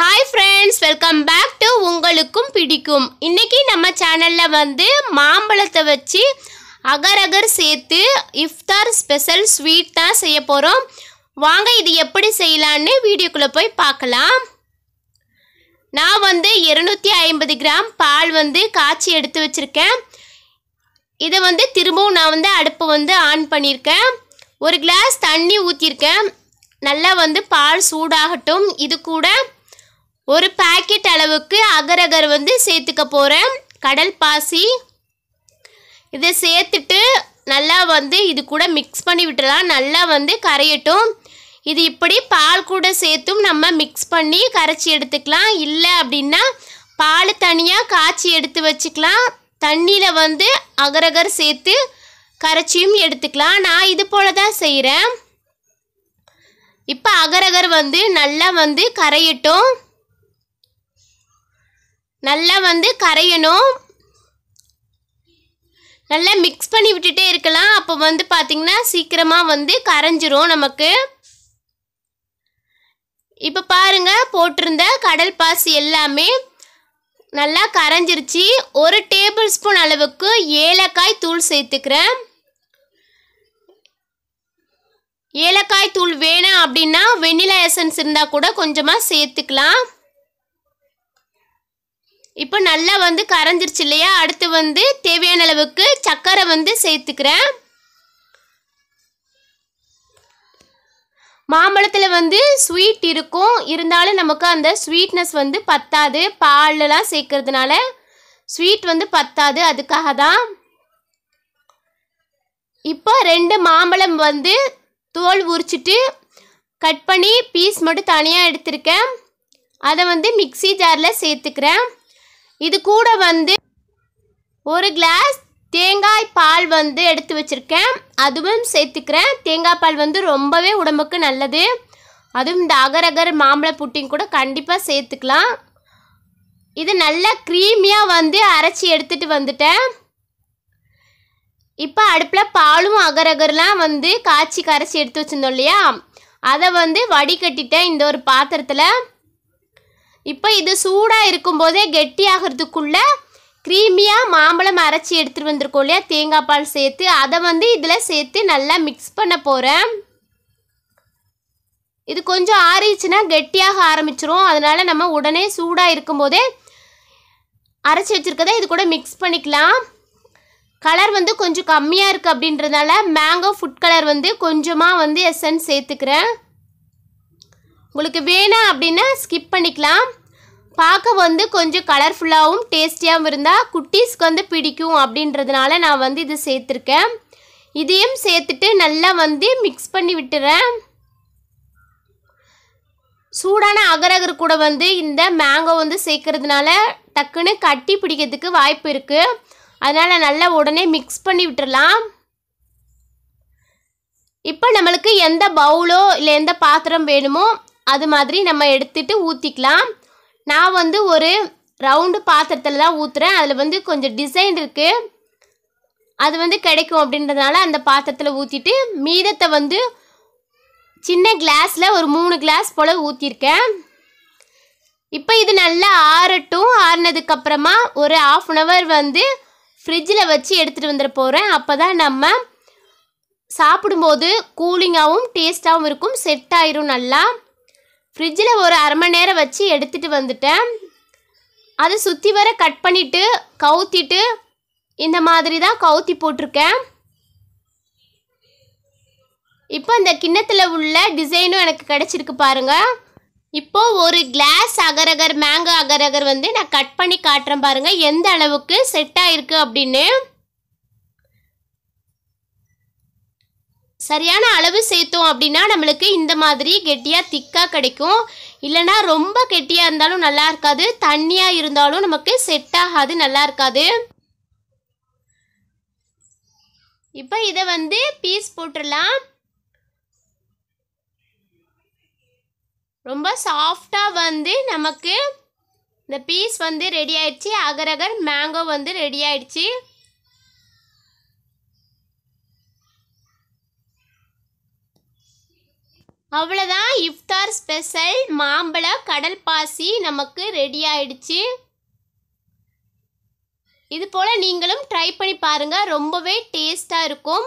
hi friends welcome back to உங்களுக்கும் பிடிக்கும் இன்றைக்கி நம்ம சேனலில் வந்து மாம்பழத்தை வச்சு அகர் அகர் சேர்த்து இஃப்தார் ஸ்பெஷல் ஸ்வீட் தான் செய்ய போகிறோம் வாங்க இது எப்படி செய்யலான்னு வீடியோக்குள்ளே போய் பார்க்கலாம் நான் வந்து இருநூற்றி ஐம்பது கிராம் பால் வந்து காய்ச்சி எடுத்து வச்சுருக்கேன் இதை வந்து திரும்பவும் நான் வந்து அடுப்பு வந்து ஆன் பண்ணியிருக்கேன் ஒரு கிளாஸ் தண்ணி ஊற்றிருக்கேன் நல்லா வந்து பால் சூடாகட்டும் இது கூட ஒரு பேக்கெட் அளவுக்கு அகரகர் வந்து சேர்த்துக்க போகிறேன் கடல் பாசி இதை சேர்த்துட்டு நல்லா வந்து இது கூட மிக்ஸ் பண்ணி விட்டுலாம் நல்லா வந்து கரையட்டும் இது இப்படி பால் கூட சேர்த்தும் நம்ம மிக்ஸ் பண்ணி கரைச்சி எடுத்துக்கலாம் இல்லை அப்படின்னா பால் தனியாக காய்ச்சி எடுத்து வச்சுக்கலாம் தண்ணியில் வந்து அகரகர் சேர்த்து கரைச்சியும் எடுத்துக்கலாம் நான் இது போல தான் செய்கிறேன் இப்போ அகரகர் வந்து நல்லா வந்து கரையட்டும் நல்லா வந்து கரையணும் நல்லா மிக்ஸ் பண்ணி விட்டுட்டே இருக்கலாம் அப்போ வந்து பார்த்திங்கன்னா சீக்கிரமாக வந்து கரைஞ்சிரும் நமக்கு இப்போ பாருங்கள் போட்டிருந்த கடல் பாசி எல்லாமே நல்லா கரைஞ்சிருச்சு ஒரு டேபிள் ஸ்பூன் அளவுக்கு ஏலக்காய் தூள் சேர்த்துக்கிறேன் ஏலக்காய் தூள் வேணாம் அப்படின்னா வெண்ணிலா எசன்ஸ் இருந்தால் கூட கொஞ்சமாக சேர்த்துக்கலாம் இப்போ நல்லா வந்து கரைஞ்சிருச்சு இல்லையா அடுத்து வந்து தேவையான அளவுக்கு சக்கரை வந்து சேர்த்துக்கிறேன் மாம்பழத்தில் வந்து ஸ்வீட் இருக்கும் இருந்தாலும் நமக்கு அந்த ஸ்வீட்னஸ் வந்து பத்தாது பால்லாம் சேர்க்கறதுனால ஸ்வீட் வந்து பத்தாது அதுக்காக தான் இப்போ ரெண்டு மாம்பழம் வந்து தோல் உரிச்சிட்டு கட் பண்ணி பீஸ் மட்டும் தனியாக எடுத்திருக்கேன் அதை வந்து மிக்சி ஜாரில் சேர்த்துக்கிறேன் இது கூட வந்து ஒரு கிளாஸ் தேங்காய் பால் வந்து எடுத்து வச்சுருக்கேன் அதுவும் சேர்த்துக்கிறேன் தேங்காய் பால் வந்து ரொம்பவே உடம்புக்கு நல்லது அதுவும் இந்த அகரகர் மாம்பழ புட்டிங் கூட கண்டிப்பாக சேர்த்துக்கலாம் இது நல்லா க்ரீமியாக வந்து அரைச்சி எடுத்துகிட்டு வந்துட்டேன் இப்போ அடுப்பில் பாலும் அகரகர்லாம் வந்து காய்ச்சி கரைச்சி எடுத்து வச்சுருந்தோம் இல்லையா அதை வந்து வடிகட்டிட்டேன் இந்த ஒரு பாத்திரத்தில் இப்போ இது சூடாக இருக்கும்போதே கெட்டி ஆகிறதுக்குள்ளே க்ரீமியாக மாம்பழம் அரைச்சி எடுத்துகிட்டு வந்திருக்கோம் இல்லையா தேங்காய் பால் சேர்த்து அதை வந்து இதில் சேர்த்து நல்லா மிக்ஸ் பண்ண போகிறேன் இது கொஞ்சம் ஆறிச்சுன்னா கெட்டியாக ஆரம்பிச்சிரும் அதனால் நம்ம உடனே சூடாக இருக்கும்போதே அரைச்சி வச்சுருக்கதை இது கூட மிக்ஸ் பண்ணிக்கலாம் கலர் வந்து கொஞ்சம் கம்மியாக இருக்குது அப்படின்றதுனால மேங்கோ ஃபுட் கலர் வந்து கொஞ்சமாக வந்து எசன்ஸ் சேர்த்துக்கிறேன் உங்களுக்கு வேணாம் அப்படின்னா ஸ்கிப் பண்ணிக்கலாம் பார்க்க வந்து கொஞ்சம் கலர்ஃபுல்லாகவும் டேஸ்டியாகவும் இருந்தால் குட்டீஸ்க்கு வந்து பிடிக்கும் அப்படின்றதுனால நான் வந்து இது சேர்த்துருக்கேன் இதையும் சேர்த்துட்டு நல்லா வந்து மிக்ஸ் பண்ணி விட்டுறேன் சூடான அகரகர் கூட வந்து இந்த மேங்கோ வந்து சேர்க்கறதுனால டக்குன்னு கட்டி பிடிக்கிறதுக்கு வாய்ப்பு இருக்குது அதனால் நல்லா உடனே மிக்ஸ் பண்ணி விட்டுடலாம் இப்போ நம்மளுக்கு எந்த பவுலோ இல்லை எந்த பாத்திரம் வேணுமோ அது மாதிரி நம்ம எடுத்துகிட்டு ஊற்றிக்கலாம் நான் வந்து ஒரு ரவுண்டு பாத்திரத்தில் தான் ஊற்றுறேன் அதில் வந்து கொஞ்சம் டிசைன் இருக்குது அது வந்து கிடைக்கும் அப்படின்றதுனால அந்த பாத்திரத்தில் ஊற்றிட்டு மீதத்தை வந்து சின்ன கிளாஸில் ஒரு மூணு கிளாஸ் போல் ஊற்றிருக்கேன் இப்போ இது நல்லா ஆறட்டும் ஆறினதுக்கப்புறமா ஒரு ஆஃப் அன் ஹவர் வந்து ஃப்ரிட்ஜில் வச்சு எடுத்துகிட்டு வந்துட போகிறேன் அப்போ தான் நம்ம சாப்பிடும்போது கூலிங்காகவும் டேஸ்ட்டாகவும் இருக்கும் செட் ஆயிரும் நல்லா ஃப்ரிட்ஜில் ஒரு அரை மணி நேரம் வச்சு எடுத்துகிட்டு வந்துட்டேன் அதை சுற்றி வர கட் பண்ணிவிட்டு கவுத்திட்டு இந்த மாதிரி தான் கவுத்தி போட்டிருக்கேன் இப்போ இந்த கிண்ணத்தில் உள்ள டிசைனும் எனக்கு கிடச்சிருக்கு பாருங்கள் இப்போது ஒரு கிளாஸ் அகரகர் மேங்கோ அகரகர் வந்து நான் கட் பண்ணி காட்டுறேன் பாருங்கள் எந்த அளவுக்கு செட் ஆகிருக்கு அப்படின்னு சரியான அளவு சேர்த்தோம் அப்படின்னா நம்மளுக்கு இந்த மாதிரி கெட்டியாக திக்காக கிடைக்கும் இல்லைனா ரொம்ப கெட்டியாக இருந்தாலும் நல்லா இருக்காது தண்ணியாக இருந்தாலும் நமக்கு செட் ஆகாது நல்லா இருக்காது இப்போ இதை வந்து பீஸ் போட்டுடலாம் ரொம்ப சாஃப்டாக வந்து நமக்கு இந்த பீஸ் வந்து ரெடி ஆயிடுச்சு அகரகர் மேங்கோ வந்து ரெடி ஆயிடுச்சு அவ்வளோதான் இஃப்தார் ஸ்பெஷல் மாம்பழ கடல் பாசி நமக்கு ரெடி ஆயிடுச்சு இது போல் நீங்களும் ட்ரை பண்ணி பாருங்கள் ரொம்பவே டேஸ்ட்டாக இருக்கும்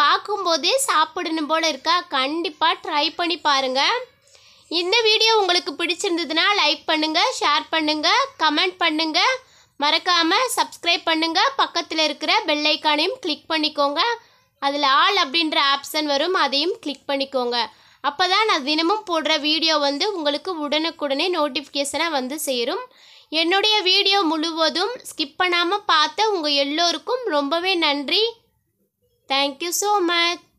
பார்க்கும்போதே சாப்பிடணும் போல் இருக்கா கண்டிப்பாக ட்ரை பண்ணி பாருங்கள் இந்த வீடியோ உங்களுக்கு பிடிச்சிருந்ததுன்னா லைக் பண்ணுங்கள் ஷேர் பண்ணுங்கள் கமெண்ட் பண்ணுங்கள் மறக்காமல் சப்ஸ்கிரைப் பண்ணுங்கள் பக்கத்தில் இருக்கிற பெல்லைக்கானையும் கிளிக் பண்ணிக்கோங்க அதில் ஆல் அப்படின்ற ஆப்ஷன் வரும் அதையும் கிளிக் பண்ணிக்கோங்க அப்போ தான் நான் தினமும் போடுற வீடியோ வந்து உங்களுக்கு உடனுக்குடனே நோட்டிஃபிகேஷனாக வந்து சேரும் என்னுடைய வீடியோ முழுவதும் ஸ்கிப் பண்ணாமல் பார்த்த உங்கள் எல்லோருக்கும் ரொம்பவே நன்றி தேங்க்யூ ஸோ மச்